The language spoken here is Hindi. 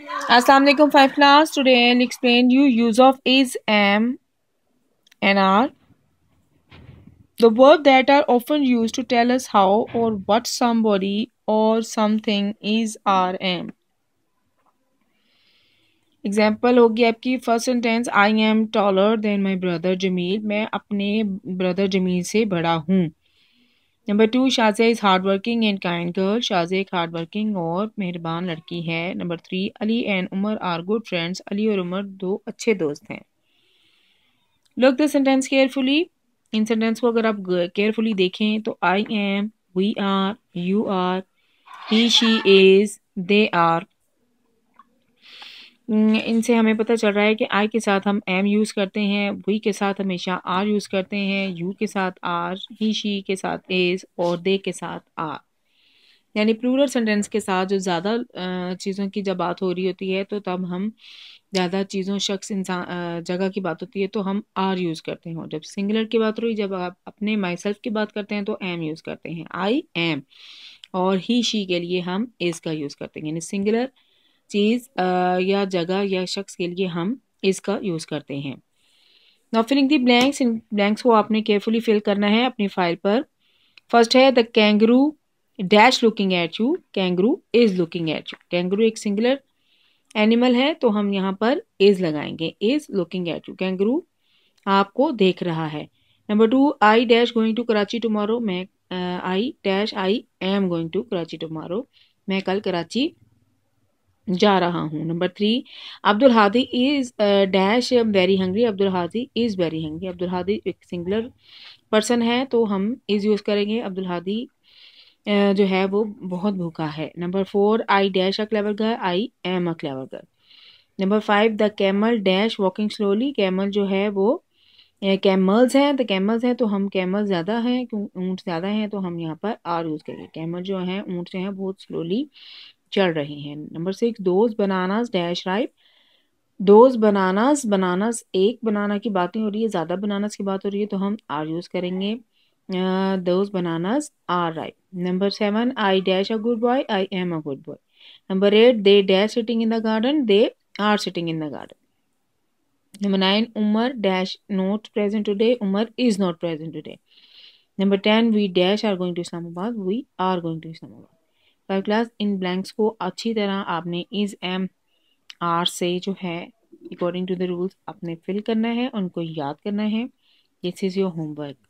अस्सलाम वालेकुम five class today I explain you use of is am and are the word that are often used to tell us how or what somebody or something is are am example होगी आपकी first sentence I am taller than my brother Jamil मैं अपने ब्रदर जमील से बड़ा हूँ number two Shazia is hard working and kind girl Shazia एक हार्ड वर्किंग और मेहरबान लड़की है number three Ali and Umar are good friends Ali और उमर दो अच्छे दोस्त हैं लुक द सेंटेंस केयरफुली इन सेंटेंस को अगर आप केयरफुली देखें तो I am we are you are he she is they are hmm, इनसे हमें पता चल रहा है कि आई के साथ हम एम यूज़ करते हैं वी के साथ हमेशा आर यूज़ करते हैं यू के साथ आर ही शी के साथ एज और दे के साथ आर यानी प्लूरल सेंटेंस के साथ जो ज़्यादा चीज़ों की जब बात हो रही होती है तो तब हम ज़्यादा चीज़ों शख्स इंसान जगह की बात होती है तो हम आर यूज़ करते हैं जब सिंगुलर की बात हो रही जब आप अपने माई सेल्फ की बात करते हैं तो एम यूज़ करते हैं आई एम और ही शी के लिए हम एज का यूज़ करते हैं यानी सिंगुलर चीज़ या जगह या शख्स के लिए हम इसका यूज़ करते हैं नाउ फिलिंग दी ब्लैंक्स इन ब्लैंक्स को आपने केयरफुली फिल करना है अपनी फाइल पर फर्स्ट है the kangaroo dash looking at you kangaroo is looking at you kangaroo एक सिंगुलर एनिमल है तो हम यहाँ पर इज़ लगाएंगे is looking at you kangaroo आपको देख रहा है number two I dash going to Karachi tomorrow मैं I dash I am going to Karachi tomorrow मैं कल कराची जा रहा हूँ number three Abdul Hadi is dash very hungry Abdul Hadi is very hungry Abdul Hadi एक सिंगुलर पर्सन है तो हम इज़ यूज़ करेंगे अब्दुल हादी uh, जो है वो बहुत भूखा है number four I dash a clever girl I am a clever girl number five the camel dash walking slowly camel जो है वो कैमल्स uh, हैं तो कैमल्स हैं तो हम कैमल ज़्यादा हैं ऊँट ज़्यादा हैं तो हम यहाँ पर आर यूज़ करेंगे कैमल जो हैं ऊँट जो हैं बहुत स्लोली चल रहे हैं number six those bananas dash ripe those bananas bananas एक बनाना की बातें हो रही है ज़्यादा बनानास की बात हो रही है तो हम आर यूज़ करेंगे those bananas are ripe number seven I dash a good boy I am a good boy number eight they dash sitting in the garden they are sitting in the garden number nine Umar dash not present today Umar is not present today number ten we dash are going to Islamabad we are going to Islamabad paragraph इन ब्लैंक्स को अच्छी तरह आपने इज एम आर से जो है अकॉर्डिंग टू द रूल्स आपने फिल करना है उनको याद करना है दिस इज़ योर होमवर्क